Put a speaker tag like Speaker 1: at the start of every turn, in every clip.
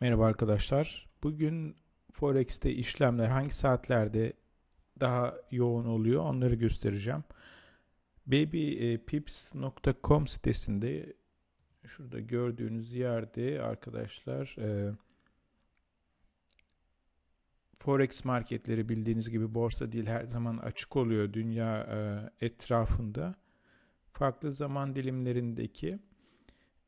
Speaker 1: Merhaba arkadaşlar. Bugün Forex'te işlemler hangi saatlerde daha yoğun oluyor onları göstereceğim. babypips.com sitesinde şurada gördüğünüz yerde arkadaşlar e, Forex marketleri bildiğiniz gibi borsa değil her zaman açık oluyor dünya e, etrafında. Farklı zaman dilimlerindeki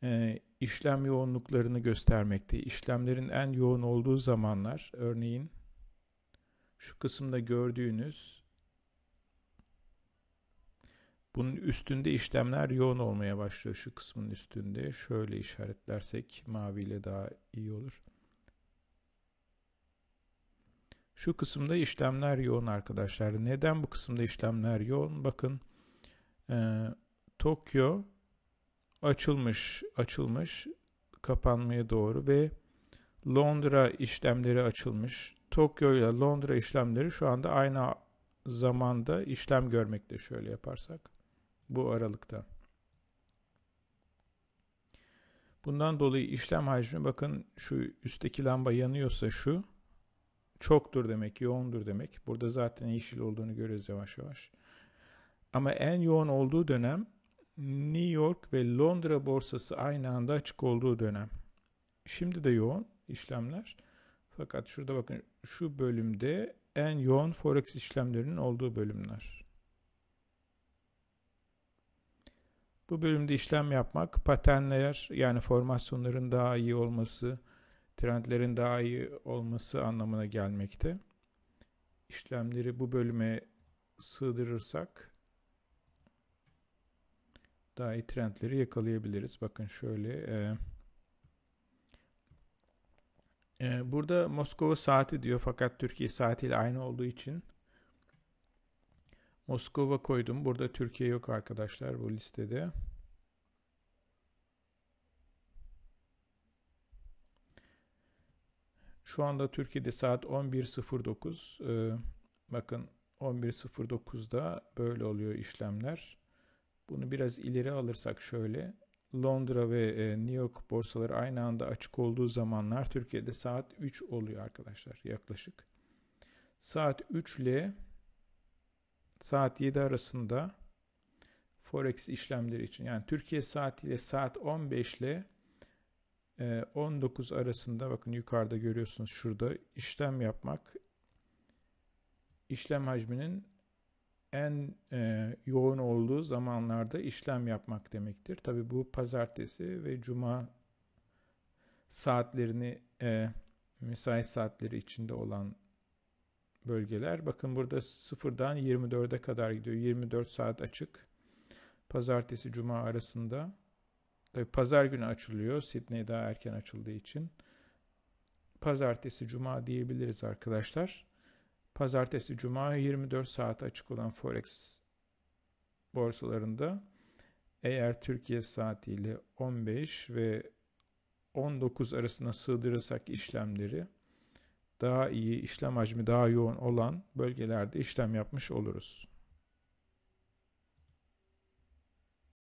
Speaker 1: e, işlem yoğunluklarını göstermekte. İşlemlerin en yoğun olduğu zamanlar örneğin şu kısımda gördüğünüz bunun üstünde işlemler yoğun olmaya başlıyor şu kısmın üstünde. Şöyle işaretlersek maviyle daha iyi olur. Şu kısımda işlemler yoğun arkadaşlar. Neden bu kısımda işlemler yoğun? Bakın e, Tokyo açılmış, açılmış kapanmaya doğru ve Londra işlemleri açılmış. Tokyo ile Londra işlemleri şu anda aynı zamanda işlem görmekte şöyle yaparsak bu aralıkta. Bundan dolayı işlem hacmi bakın şu üstteki lamba yanıyorsa şu çoktur demek, yoğundur demek. Burada zaten yeşil olduğunu görüyoruz yavaş yavaş. Ama en yoğun olduğu dönem New York ve Londra borsası aynı anda açık olduğu dönem. Şimdi de yoğun işlemler. Fakat şurada bakın şu bölümde en yoğun forex işlemlerinin olduğu bölümler. Bu bölümde işlem yapmak, patenler yani formasyonların daha iyi olması, trendlerin daha iyi olması anlamına gelmekte. İşlemleri bu bölüme sığdırırsak daha iyi trendleri yakalayabiliriz. Bakın şöyle e, e, burada Moskova saati diyor fakat Türkiye saatiyle aynı olduğu için Moskova koydum. Burada Türkiye yok arkadaşlar bu listede. Şu anda Türkiye'de saat 11.09. Ee, bakın 11.09'da böyle oluyor işlemler. Bunu biraz ileri alırsak şöyle Londra ve e, New York borsaları aynı anda açık olduğu zamanlar Türkiye'de saat 3 oluyor arkadaşlar yaklaşık. Saat 3 ile saat 7 arasında forex işlemleri için yani Türkiye saatiyle saat 15 ile 19 e, arasında bakın yukarıda görüyorsunuz şurada işlem yapmak işlem hacminin en e, yoğun olduğu zamanlarda işlem yapmak demektir. Tabi bu pazartesi ve cuma saatlerini e, müsait saatleri içinde olan bölgeler. Bakın burada 0'dan 24'e kadar gidiyor. 24 saat açık. Pazartesi cuma arasında. Tabii pazar günü açılıyor. Sydney daha erken açıldığı için. Pazartesi cuma diyebiliriz arkadaşlar. Pazartesi, Cuma 24 saat açık olan Forex borsalarında eğer Türkiye saatiyle 15 ve 19 arasına sığdırırsak işlemleri daha iyi, işlem hacmi daha yoğun olan bölgelerde işlem yapmış oluruz.